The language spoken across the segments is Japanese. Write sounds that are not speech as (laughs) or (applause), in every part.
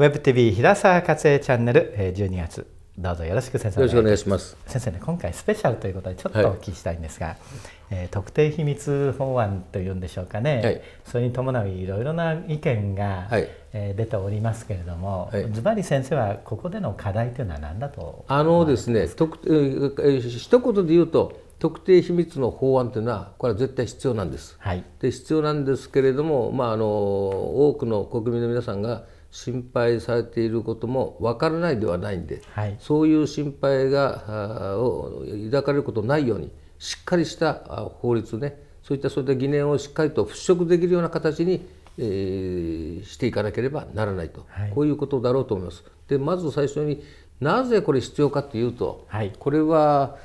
WebTV 平沢克恵チャンネル12月どうぞよろしく先生よろしくお願いします先生ね今回スペシャルということでちょっとお聞きしたいんですが、はい、えー、特定秘密法案というんでしょうかね、はい、それに伴ういろいろな意見が、はい、えー、出ておりますけれどもはい、ズバリ先生はここでの課題というのは何だとあのですね特、えー、一言で言うと特定秘密の法案というのはこれは絶対必要なんです、はい、で必要なんですけれども、まあ、あの多くの国民の皆さんが心配されていることも分からないではないんで、はい、そういう心配がを抱かれることないようにしっかりした法律ねそういったそういった疑念をしっかりと払拭できるような形に、えー、していかなければならないと、はい、こういうことだろうと思います。でまず最初になぜこれ必要かというと、はい、これは、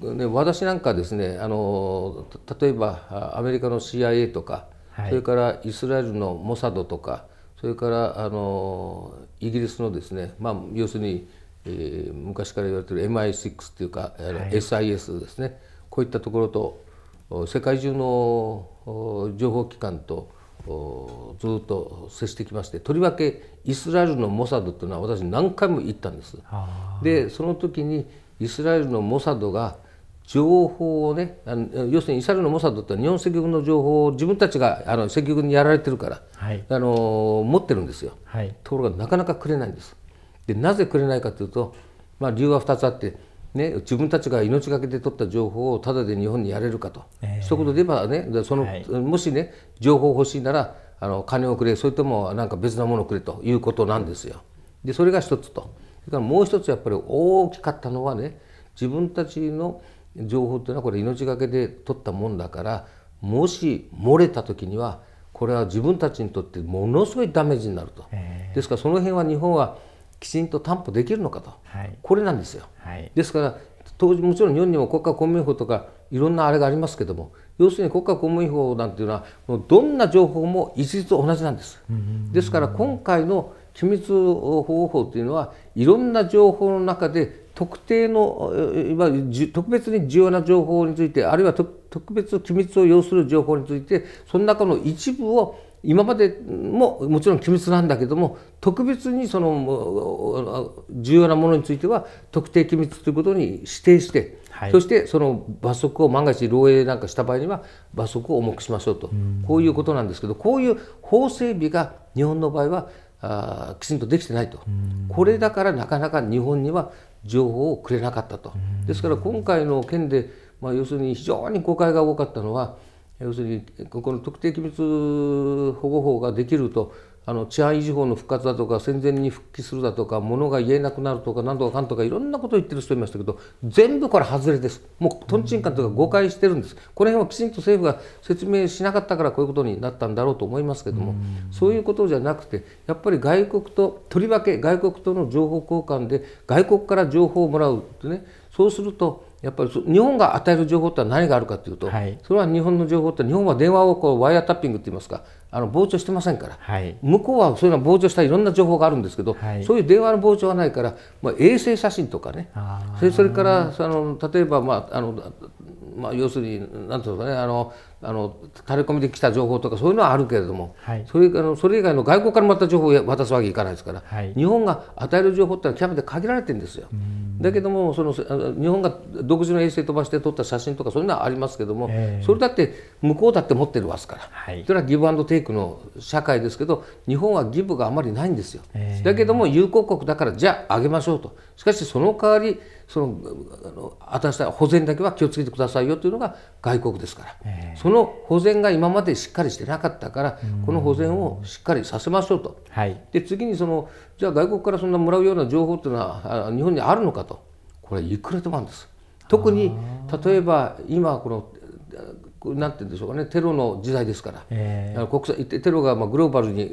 ね、私なんかですねあの例えばアメリカの CIA とか、はい、それからイスラエルのモサドとかそれからあのイギリスのですね、まあ、要するに、えー、昔から言われてる MI6 っていうか、はい、SIS ですねこういったところと世界中の情報機関とずっと接してきましてとりわけイスラエルのモサドというのは私何回も行ったんです。でその時にイスラエルのモサドが情報をねあの要するにイサルのモサドって日本赤軍の情報を自分たちがあの赤軍にやられてるから、はい、あの持ってるんですよ、はい、ところがなかなかくれないんですでなぜくれないかというと、まあ、理由は2つあって、ね、自分たちが命がけで取った情報をただで日本にやれるかと、えー、一言で言えばねその、はい、もしね情報欲しいならあの金をくれそれともなんか別なものをくれということなんですよでそれが一つとそれからもう一つやっぱり大きかったのはね自分たちの情報っていうのはこれ命がけで取ったもんだからもし漏れた時にはこれは自分たちにとってものすごいダメージになると、ですからその辺は日本はきちんと担保できるのかと、はい、これなんですよ、はい、ですから当時もちろん日本にも国家公務員法とかいろんなあれがありますけども要するに国家公務員法なんていうのはどんな情報も一律同じなんです、ですから今回の機密方法というのはいろんな情報の中で特定のいわゆる特別に重要な情報についてあるいは特別機密を要する情報についてその中の一部を今までももちろん機密なんだけども特別にその重要なものについては特定機密ということに指定して、はい、そしてその罰則を万が一漏洩なんかした場合には罰則を重くしましょうとこういうことなんですけどこういう法整備が日本の場合はあきちんとできてないとこれだからなかなか日本には情報をくれなかったと、ですから今回の件で、まあ、要するに非常に誤解が多かったのは要するにこの特定機密保護法ができるとあの治安維持法の復活だとか戦前に復帰するだとか物が言えなくなるとか何とかかんとかいろんなことを言ってる人いましたけど全部これ外れですもうとんちんかんというか誤解してるんです、この辺はきちんと政府が説明しなかったからこういうことになったんだろうと思いますけども、そういうことじゃなくてやっぱり外国ととりわけ外国との情報交換で外国から情報をもらうってねそうするとやっぱり日本が与える情報とは何があるかというと、はい、それは日本の情報って日本は電話をこうワイヤータッピングといいますかあの傍聴してませんから、はい、向こうはそういうの傍聴したいろんな情報があるんですけど、はい、そういう電話の傍聴がないから、まあ、衛星写真とかねそれからその例えば、まああのまあ、要するになんていうかねあのあのタレコミで来た情報とかそういうのはあるけれども、それあのそれ以外の外交からまた情報を渡すわけいかないですから、日本が与える情報ってのは極めて限られてるんですよ。うだけどもその日本が独自の衛星飛ばして撮った写真とかそういうのはありますけども、えー、それだって向こうだって持ってるわすから、はい、それはギブアンドテイクの社会ですけど日本はギブがあまりないんですよ、えー、だけども友好国だからじゃああげましょうとしかしその代わりそのあの私た保全だけは気をつけてくださいよというのが外国ですから、えー、その保全が今までしっかりしてなかったから、この保全をしっかりさせましょうと、はい、で次にそのじゃあ外国からそんなもらうような情報というのは日本にあるのかと。これいくらでもあるんです。特に例えば今このなんて言うんでしょうかねテロの時代ですから、えー、国際テロがまあグローバルに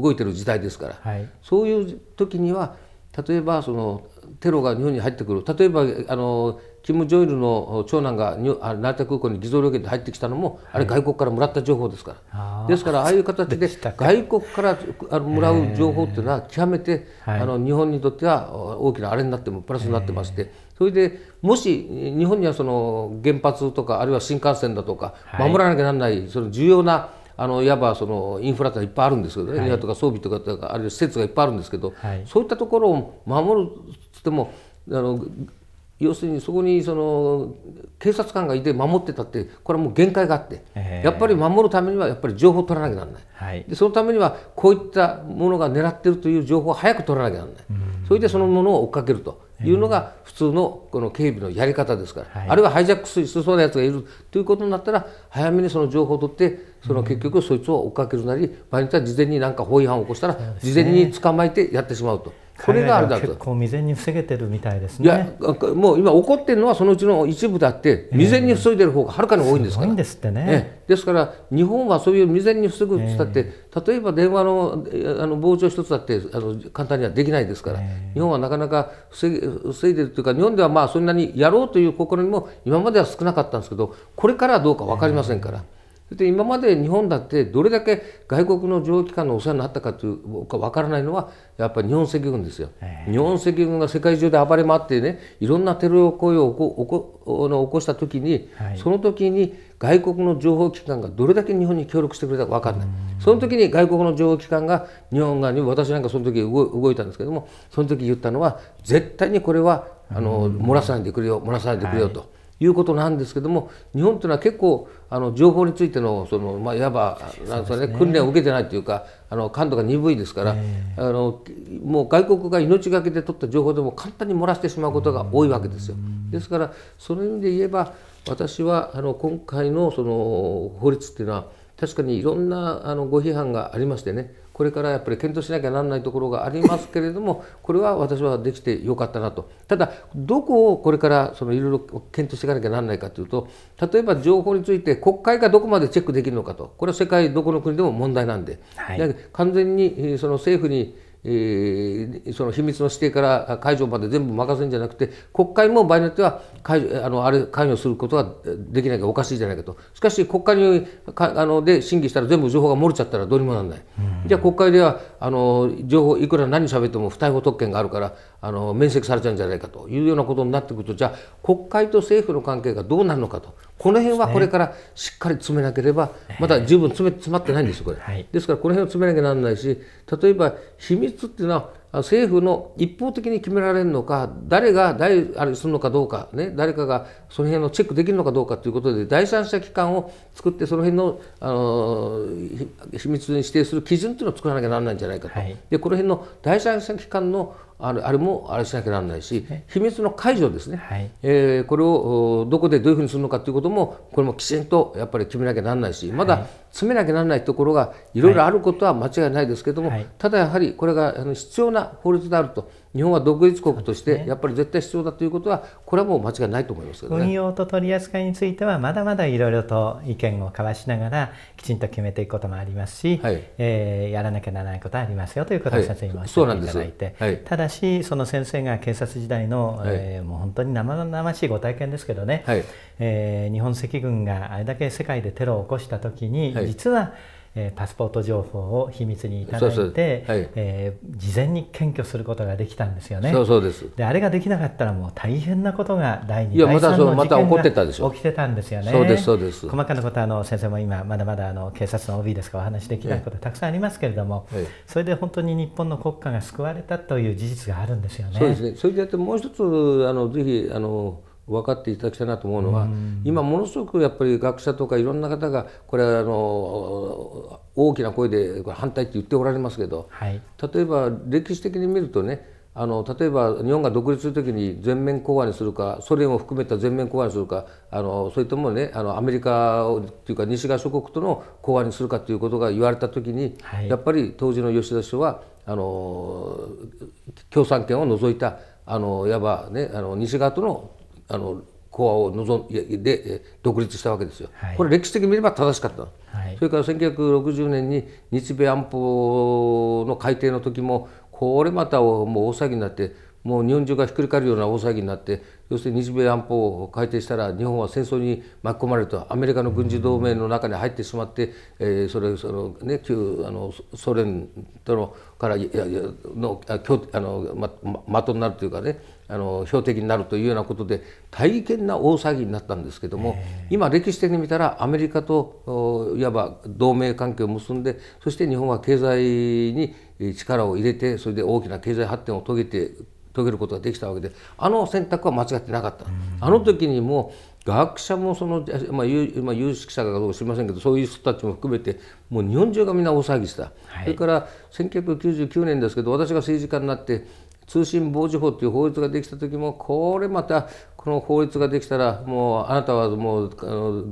動いてる時代ですから、はい、そういう時には例えばそのテロが日本に入ってくる例えばあのキム・ジョイルの長男が成田空港に偽造旅金で入ってきたのも、あれ外国からもらった情報ですから、ですからああいう形で外国からあのもらう情報っていうのは極めて、あの日本にとっては大きなあれになってもプラスになってまして、それでもし日本にはその原発とかあるいは新幹線だとか守らなきゃならないその重要なあのいわばそのインフラっていっぱいあるんですけどね、はい、とか装備とかあるいは施設がいっぱいあるんですけど、そういったところを守るっつってもあの要するにそこにその警察官がいて守ってたってこれはもう限界があって、やっぱり守るためにはやっぱり情報を取らなきゃならない、はい、でそのためにはこういったものが狙ってるという情報を早く取らなきゃならない、うん、それでそのものを追っかけるというのが普通のこの警備のやり方ですから、はい、あるいはハイジャックしそうなやつがいるということになったら早めにその情報を取ってその結局そいつを追っかけるなり場合によっては事前に何か法違反を起こしたら事前に捕まえてやってしまうと。これがあれだと結構未然に防げてるみたいですねいやもう今起こってるのはそのうちの一部だって未然に防いでる方がはるかに多いんですから、えー、ですってねですから日本はそういう未然に防ぐってったって、えー、例えば電話のあの傍聴一つだってあの簡単にはできないですから、えー、日本はなかなか防いでるというか日本ではまあそんなにやろうという試みも今までは少なかったんですけどこれからはどうか分かりませんから。そ今まで日本だってどれだけ外国の情報機関のお世話になったかというか分からないのはやっぱり日本赤軍ですよ、えー、日本赤軍が世界中で暴れ回ってねいろんなテロ行為を起こ起こした時に、はい、その時に外国の情報機関がどれだけ日本に協力してくれたか分からない、その時に外国の情報機関が日本側に私なんかその時動いたんですけどもその時言ったのは絶対にこれはあの漏らさないでくれよ漏らさないでくれよと。はいいうことなんですけども日本というのは結構あの情報についてのその、まあ、いわばなんですかね、ね訓練を受けてないというかあの感度が鈍いですから、あのもう外国が命がけで取った情報でも簡単に漏らしてしまうことが多いわけですよ。ですからその意味で言えば私はあの今回のその法律っていうのは確かにいろんなあのご批判がありましてねこれからやっぱり検討しなきゃならないところがありますけれども (laughs) これは私はできてよかったなとただどこをこれからそのいろいろ検討していかなきゃならないかというと例えば情報について国会がどこまでチェックできるのかとこれは世界どこの国でも問題なんで、はい、完全にその政府にえー、その秘密の指定から解除まで全部任せるんじゃなくて国会も場合によっては解除あのあれ関与することはできないかおかしいじゃないかとしかし国会にかあので審議したら全部情報が漏れちゃったらどうにもならない、じゃあ国会ではあの情報いくら何喋っても不逮捕特権があるからあの免責されちゃうんじゃないかというようなことになってくるとじゃあ国会と政府の関係がどうなるのかとこの辺はこれからしっかり詰めなければまだ十分詰め詰まってないんですよこれ、はい、ですからこの辺を詰めなきゃならないし例えば秘密っていうのは政府の一方的に決められるのか誰が誰あれするのかどうか、ね、誰かがその辺のチェックできるのかどうかということで第三者機関を作ってその辺のあの秘密に指定する基準ていうのを作らなきゃならないんじゃないかと、はい、でこの辺の第三者機関のあれあれもあれしなきゃならないし、秘密の解除ですね、はい、えー、これをどこでどういうふうにするのかということも、これもきちんとやっぱり決めなきゃならないし、まだ詰めなきゃならないところがいろいろあることは間違いないですけども、はい、ただやはりこれがあの必要な法律であると日本は独立国としてやっぱり絶対必要だということはこれはもう間違いないと思いますけど、ね、運用と取り扱いについてはまだまだいろいろと意見を交わしながらきちんと決めていくこともありますし、はい、えー、やらなきゃならないことはありますよということを先生にもおっしゃっていただいて、はい、ただしその先生が警察時代の、はい、えー、もう本当に生々しいご体験ですけどね、はい、えー、日本赤軍があれだけ世界でテロを起こした時に、はい、実は、えー、パスポート情報を秘密にいただいて、そうそうはい、えー、事前に検挙することができたんですよね。そうですであれができなかったらもう大変なことが第2いやまたそうまた起てたでしょ起きてたんですよね。そうですそうです細かなことはあの先生も今まだまだあの警察の OB ですかお話できないことたくさんありますけれども、はい、それで本当に日本の国家が救われたという事実があるんですよね。そうですねそれでもう一つあのぜひあの分かっていただきたいなと思うのは、今ものすごくやっぱり学者とかいろんな方がこれあの大きな声で反対って言っておられますけど、はい、例えば歴史的に見るとねあの例えば日本が独立するときに全面講和にするかソ連を含めた全面講和にするかあのそれともねあのアメリカをというか西側諸国との講和にするかということが言われたときに、はい、やっぱり当時の吉田首相はあの共産権を除いたあのいわば、ね、あの西側とのあのコアを望んで独立したわけですよ、はい、これ歴史的に見れば正しかった、はい、それから1960年に日米安保の改定の時もこれまたもう大騒ぎになってもう日本中がひっくり返るような大騒ぎになって要するに日米安保を改定したら日本は戦争に巻き込まれるとアメリカの軍事同盟の中に入ってしまって、えー、それその、ね、旧あのソ連とのからいやいやのあの、ま、的になるというかねあの標的になるというようなことで大変な大騒ぎになったんですけども今歴史的に見たらアメリカといわば同盟関係を結んでそして日本は経済に力を入れてそれで大きな経済発展を遂げて遂げることができたわけであの選択は間違ってなかった。あの時にも学者もその、まあ有まあ、有識者かどうか知りませんけどそういう人たちも含めてもう日本中がみんな大騒ぎした、はい、それから1999年ですけど私が政治家になって通信防止法という法律ができた時もこれまたこの法律ができたらもうあなたはもう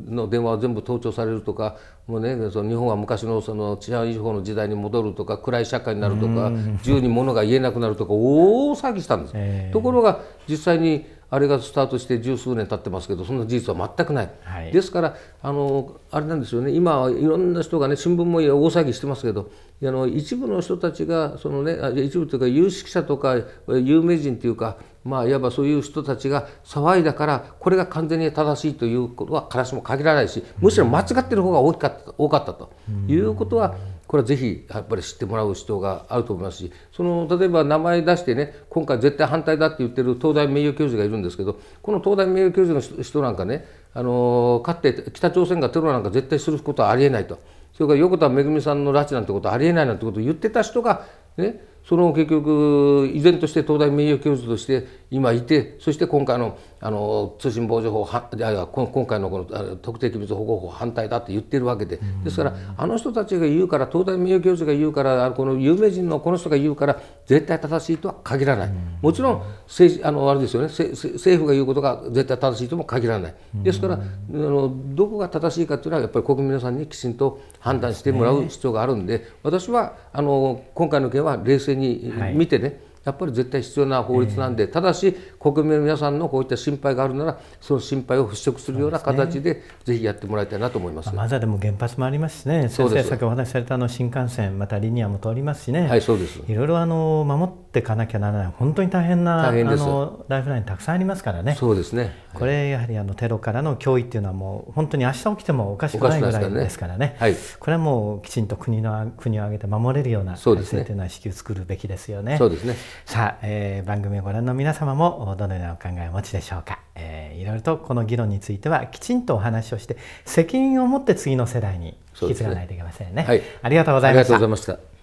あの電話は全部盗聴されるとかもう、ね、その日本は昔のその治安維持法の時代に戻るとか暗い社会になるとか自由に物が言えなくなるとか大騒ぎしたんです。ところが実際にあれがスタートして十数年経ってますけどそんな事実は全くない、はい、ですからあのあれなんですよね今いろんな人がね新聞も大騒ぎしてますけどあの一部の人たちがその、ね、一部というか有識者とか有名人というかまあ、いわばそういう人たちが騒いだからこれが完全に正しいということはからしも限らないしむしろ間違ってる方が大きかった多かったということはこれはぜひやっぱり知ってもらう必要があると思いますしその例えば名前出してね今回絶対反対だって言ってる東大名誉教授がいるんですけどこの東大名誉教授の人なんかねあのかって北朝鮮がテロなんか絶対することはありえないとそれから横田めぐみさんの拉致なんてことはありえないなんてことを言ってた人がねその結局依然として東大名誉教授として今いてそして今回のあの通信傍受法はあは今回のこの特定機密保護法反対だって言ってるわけでですからあの人たちが言うから東大名誉教授が言うからこの有名人のこの人が言うから絶対正しいとは限らないもちろん政あのあれですよね政府が言うことが絶対正しいとも限らないですからあのどこが正しいかというのはやっぱり国民の皆さんにきちんと判断してもらう必要があるんで私はあの今回の件は冷静にに見てね、はい、やっぱり絶対必要な法律なんで、ただし国民の皆さんのこういった心配があるならその心配を払拭するような形で、ね、ぜひやってもらいたいなと思います、まあ、まだでも原発もありますしね先生先ほどお話しされたの新幹線またリニアも通りますしね、はい、そうですいろいろあの守っていかなきゃならない本当に大変なあのライフラインたくさんありますからねそうですね、はい、これやはりあのテロからの脅威っていうのはもう本当に明日起きてもおかしくないぐらいですからね、ねはい、これはもうきちんと国の国を挙げて守れるような体制というのは至急作るべきですよね。そうですねさあ、えー、番組をご覧の皆様もどのようなお考えをお持ちでしょうか、えー、いろいろとこの議論についてはきちんとお話をして責任を持って次の世代に引き継がないといけませんね、ねはい、ありがとうございました